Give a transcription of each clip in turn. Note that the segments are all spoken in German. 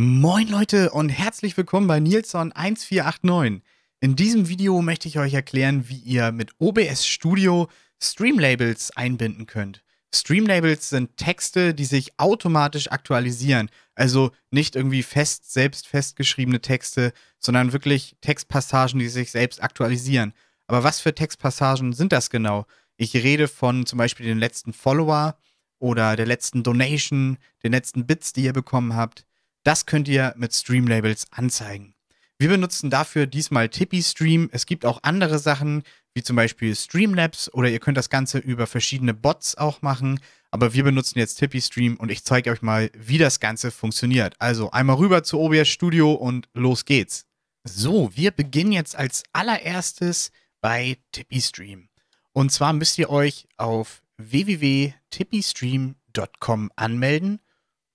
Moin Leute und herzlich willkommen bei Nilsson 1489. In diesem Video möchte ich euch erklären, wie ihr mit OBS Studio Streamlabels einbinden könnt. Streamlabels sind Texte, die sich automatisch aktualisieren. Also nicht irgendwie fest, selbst festgeschriebene Texte, sondern wirklich Textpassagen, die sich selbst aktualisieren. Aber was für Textpassagen sind das genau? Ich rede von zum Beispiel den letzten Follower oder der letzten Donation, den letzten Bits, die ihr bekommen habt das könnt ihr mit Streamlabels anzeigen. Wir benutzen dafür diesmal Tippy Stream. Es gibt auch andere Sachen, wie zum Beispiel Streamlabs oder ihr könnt das Ganze über verschiedene Bots auch machen. Aber wir benutzen jetzt Tippy Stream und ich zeige euch mal, wie das Ganze funktioniert. Also einmal rüber zu OBS Studio und los geht's. So, wir beginnen jetzt als allererstes bei Tippy Stream. Und zwar müsst ihr euch auf www.tippystream.com anmelden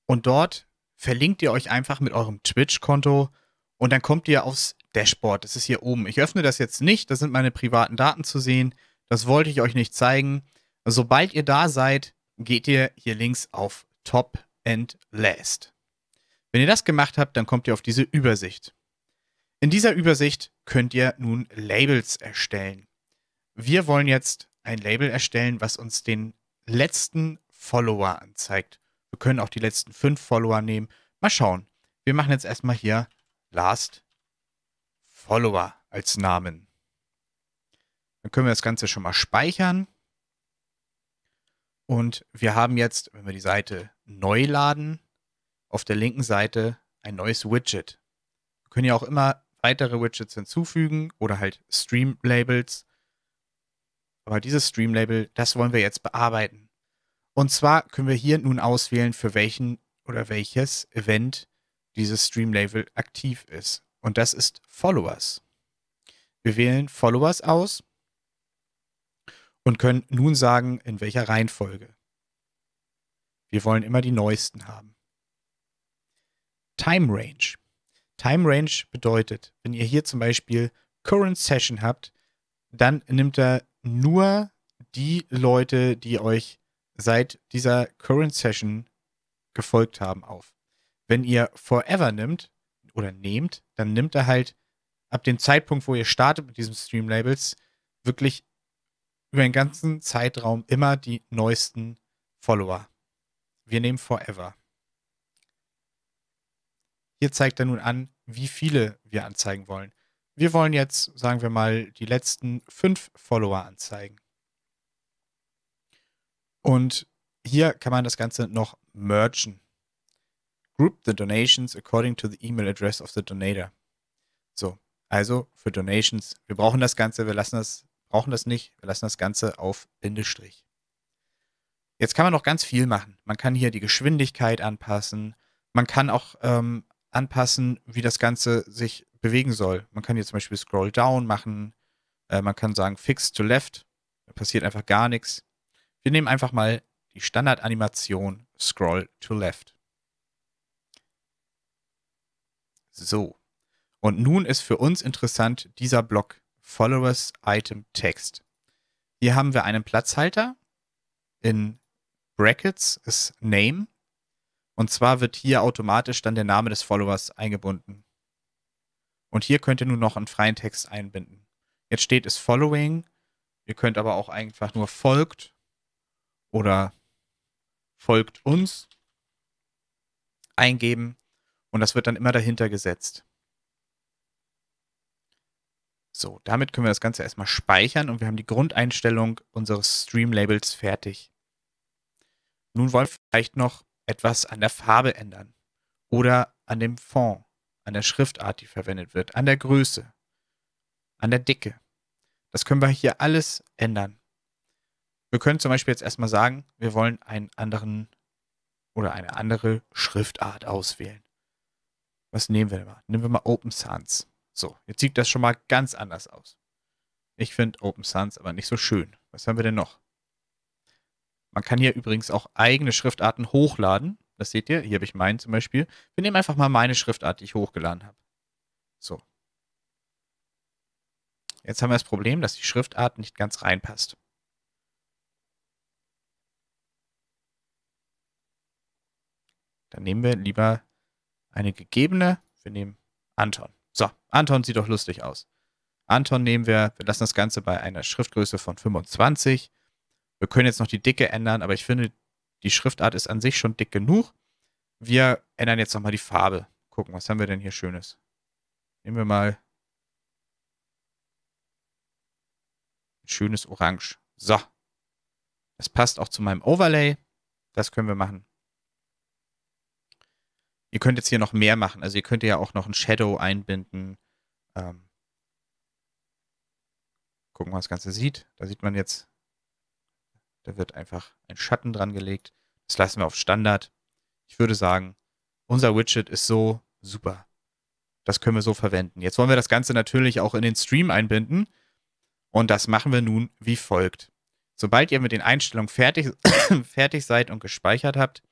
und dort verlinkt ihr euch einfach mit eurem Twitch-Konto und dann kommt ihr aufs Dashboard. Das ist hier oben. Ich öffne das jetzt nicht, da sind meine privaten Daten zu sehen. Das wollte ich euch nicht zeigen. Sobald ihr da seid, geht ihr hier links auf Top and Last. Wenn ihr das gemacht habt, dann kommt ihr auf diese Übersicht. In dieser Übersicht könnt ihr nun Labels erstellen. Wir wollen jetzt ein Label erstellen, was uns den letzten Follower anzeigt. Wir können auch die letzten fünf Follower nehmen. Mal schauen. Wir machen jetzt erstmal hier Last Follower als Namen. Dann können wir das Ganze schon mal speichern. Und wir haben jetzt, wenn wir die Seite neu laden, auf der linken Seite ein neues Widget. Wir können ja auch immer weitere Widgets hinzufügen oder halt Stream-Labels. Aber dieses Stream-Label, das wollen wir jetzt bearbeiten. Und zwar können wir hier nun auswählen, für welchen oder welches Event dieses Stream-Label aktiv ist. Und das ist Followers. Wir wählen Followers aus und können nun sagen, in welcher Reihenfolge. Wir wollen immer die neuesten haben. Time Range. Time Range bedeutet, wenn ihr hier zum Beispiel Current Session habt, dann nimmt er nur die Leute, die euch seit dieser Current Session gefolgt haben, auf. Wenn ihr Forever nimmt oder nehmt, dann nimmt er halt ab dem Zeitpunkt, wo ihr startet mit diesem Stream-Labels, wirklich über den ganzen Zeitraum immer die neuesten Follower. Wir nehmen Forever. Hier zeigt er nun an, wie viele wir anzeigen wollen. Wir wollen jetzt, sagen wir mal, die letzten fünf Follower anzeigen. Und hier kann man das Ganze noch mergen. Group the donations according to the email address of the donator. So, also für Donations. Wir brauchen das Ganze, wir lassen das, brauchen das nicht, wir lassen das Ganze auf Bindestrich. Jetzt kann man noch ganz viel machen. Man kann hier die Geschwindigkeit anpassen. Man kann auch ähm, anpassen, wie das Ganze sich bewegen soll. Man kann hier zum Beispiel Scroll Down machen. Äh, man kann sagen Fix to Left. Da passiert einfach gar nichts. Wir nehmen einfach mal die Standardanimation Scroll to Left. So. Und nun ist für uns interessant dieser Block Followers Item Text. Hier haben wir einen Platzhalter. In Brackets ist Name. Und zwar wird hier automatisch dann der Name des Followers eingebunden. Und hier könnt ihr nun noch einen freien Text einbinden. Jetzt steht es Following. Ihr könnt aber auch einfach nur folgt oder folgt uns eingeben und das wird dann immer dahinter gesetzt. So, damit können wir das Ganze erstmal speichern und wir haben die Grundeinstellung unseres Stream-Labels fertig. Nun wollen wir vielleicht noch etwas an der Farbe ändern oder an dem Fond, an der Schriftart, die verwendet wird, an der Größe, an der Dicke. Das können wir hier alles ändern. Wir können zum Beispiel jetzt erstmal sagen, wir wollen einen anderen oder eine andere Schriftart auswählen. Was nehmen wir denn mal? Nehmen wir mal Open Sans. So, jetzt sieht das schon mal ganz anders aus. Ich finde Open Sans aber nicht so schön. Was haben wir denn noch? Man kann hier übrigens auch eigene Schriftarten hochladen. Das seht ihr. Hier habe ich meinen zum Beispiel. Wir nehmen einfach mal meine Schriftart, die ich hochgeladen habe. So. Jetzt haben wir das Problem, dass die Schriftart nicht ganz reinpasst. Dann nehmen wir lieber eine gegebene. Wir nehmen Anton. So, Anton sieht doch lustig aus. Anton nehmen wir, wir lassen das Ganze bei einer Schriftgröße von 25. Wir können jetzt noch die Dicke ändern, aber ich finde, die Schriftart ist an sich schon dick genug. Wir ändern jetzt nochmal die Farbe. Gucken, was haben wir denn hier Schönes? Nehmen wir mal ein schönes Orange. So. Das passt auch zu meinem Overlay. Das können wir machen ihr könnt jetzt hier noch mehr machen. Also ihr könnt ja auch noch ein Shadow einbinden. Ähm, gucken, was das Ganze sieht. Da sieht man jetzt, da wird einfach ein Schatten dran gelegt. Das lassen wir auf Standard. Ich würde sagen, unser Widget ist so super. Das können wir so verwenden. Jetzt wollen wir das Ganze natürlich auch in den Stream einbinden. Und das machen wir nun wie folgt. Sobald ihr mit den Einstellungen fertig, fertig seid und gespeichert habt,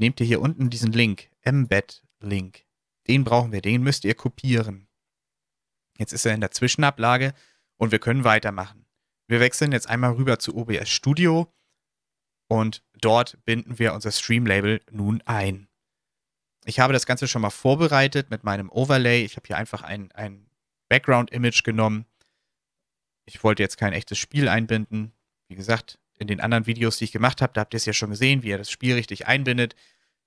nehmt ihr hier unten diesen Link, Embed-Link. Den brauchen wir, den müsst ihr kopieren. Jetzt ist er in der Zwischenablage und wir können weitermachen. Wir wechseln jetzt einmal rüber zu OBS Studio und dort binden wir unser Stream-Label nun ein. Ich habe das Ganze schon mal vorbereitet mit meinem Overlay. Ich habe hier einfach ein, ein Background-Image genommen. Ich wollte jetzt kein echtes Spiel einbinden. Wie gesagt, in den anderen Videos, die ich gemacht habe, da habt ihr es ja schon gesehen, wie er das Spiel richtig einbindet.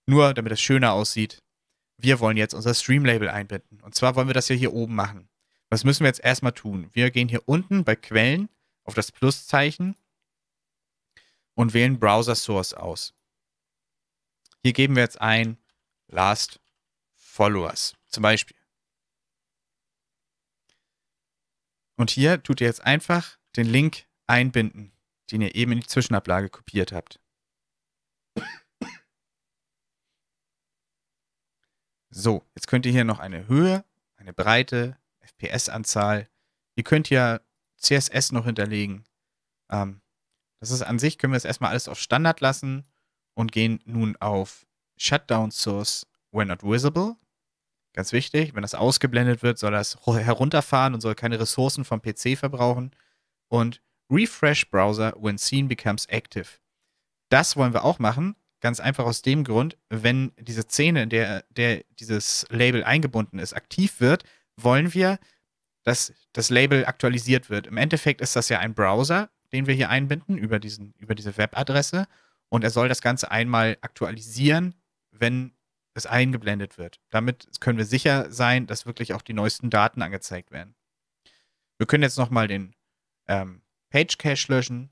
Nur damit es schöner aussieht. Wir wollen jetzt unser Stream-Label einbinden. Und zwar wollen wir das ja hier oben machen. Was müssen wir jetzt erstmal tun? Wir gehen hier unten bei Quellen auf das Pluszeichen und wählen Browser Source aus. Hier geben wir jetzt ein Last Followers zum Beispiel. Und hier tut ihr jetzt einfach den Link einbinden den ihr eben in die Zwischenablage kopiert habt. So, jetzt könnt ihr hier noch eine Höhe, eine Breite, FPS-Anzahl. Ihr könnt ja CSS noch hinterlegen. Ähm, das ist an sich, können wir das erstmal alles auf Standard lassen und gehen nun auf Shutdown Source When Not Visible. Ganz wichtig, wenn das ausgeblendet wird, soll das herunterfahren und soll keine Ressourcen vom PC verbrauchen. Und Refresh Browser when scene becomes active. Das wollen wir auch machen. Ganz einfach aus dem Grund, wenn diese Szene, in der, der dieses Label eingebunden ist, aktiv wird, wollen wir, dass das Label aktualisiert wird. Im Endeffekt ist das ja ein Browser, den wir hier einbinden über, diesen, über diese Webadresse. Und er soll das Ganze einmal aktualisieren, wenn es eingeblendet wird. Damit können wir sicher sein, dass wirklich auch die neuesten Daten angezeigt werden. Wir können jetzt nochmal den ähm, Page Cache löschen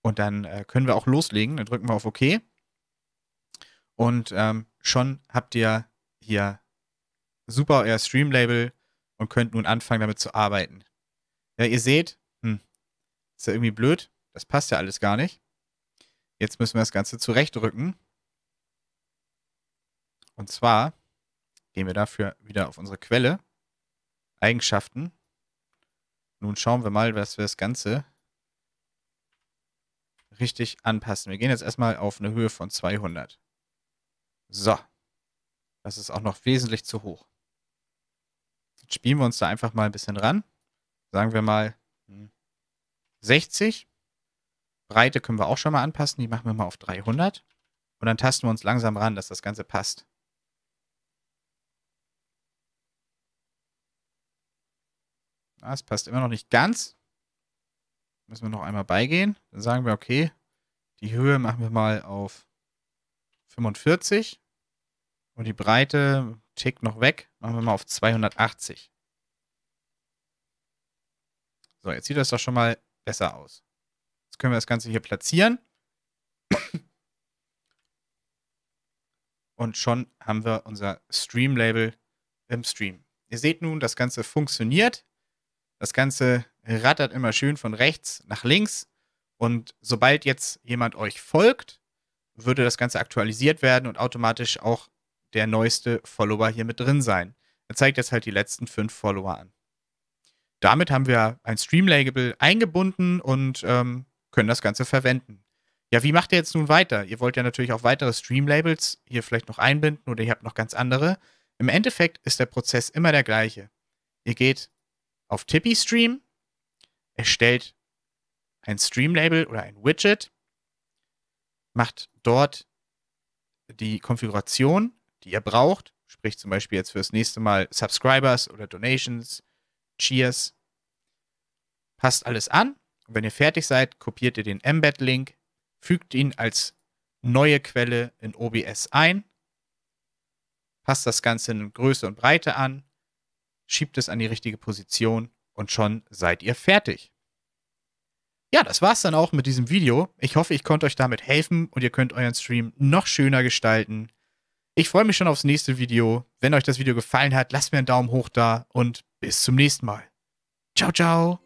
und dann äh, können wir auch loslegen. Dann drücken wir auf OK und ähm, schon habt ihr hier super euer Stream-Label und könnt nun anfangen damit zu arbeiten. Ja, ihr seht, hm, ist ja irgendwie blöd, das passt ja alles gar nicht. Jetzt müssen wir das Ganze zurechtrücken. Und zwar gehen wir dafür wieder auf unsere Quelle, Eigenschaften nun schauen wir mal, dass wir das Ganze richtig anpassen. Wir gehen jetzt erstmal auf eine Höhe von 200. So. Das ist auch noch wesentlich zu hoch. Jetzt spielen wir uns da einfach mal ein bisschen ran. Sagen wir mal 60. Breite können wir auch schon mal anpassen. Die machen wir mal auf 300. Und dann tasten wir uns langsam ran, dass das Ganze passt. Ah, es passt immer noch nicht ganz. Müssen wir noch einmal beigehen. Dann sagen wir, okay, die Höhe machen wir mal auf 45. Und die Breite tickt noch weg. Machen wir mal auf 280. So, jetzt sieht das doch schon mal besser aus. Jetzt können wir das Ganze hier platzieren. Und schon haben wir unser Stream-Label im Stream. Ihr seht nun, das Ganze funktioniert. Das Ganze rattert immer schön von rechts nach links. Und sobald jetzt jemand euch folgt, würde das Ganze aktualisiert werden und automatisch auch der neueste Follower hier mit drin sein. Er zeigt jetzt halt die letzten fünf Follower an. Damit haben wir ein Stream-Label eingebunden und ähm, können das Ganze verwenden. Ja, wie macht ihr jetzt nun weiter? Ihr wollt ja natürlich auch weitere Stream-Labels hier vielleicht noch einbinden oder ihr habt noch ganz andere. Im Endeffekt ist der Prozess immer der gleiche. Ihr geht auf Tippy Stream, erstellt ein Stream-Label oder ein Widget, macht dort die Konfiguration, die ihr braucht, sprich zum Beispiel jetzt fürs nächste Mal Subscribers oder Donations, Cheers, passt alles an. Und wenn ihr fertig seid, kopiert ihr den Embed-Link, fügt ihn als neue Quelle in OBS ein, passt das Ganze in Größe und Breite an, schiebt es an die richtige Position und schon seid ihr fertig. Ja, das war's dann auch mit diesem Video. Ich hoffe, ich konnte euch damit helfen und ihr könnt euren Stream noch schöner gestalten. Ich freue mich schon aufs nächste Video. Wenn euch das Video gefallen hat, lasst mir einen Daumen hoch da und bis zum nächsten Mal. Ciao, ciao.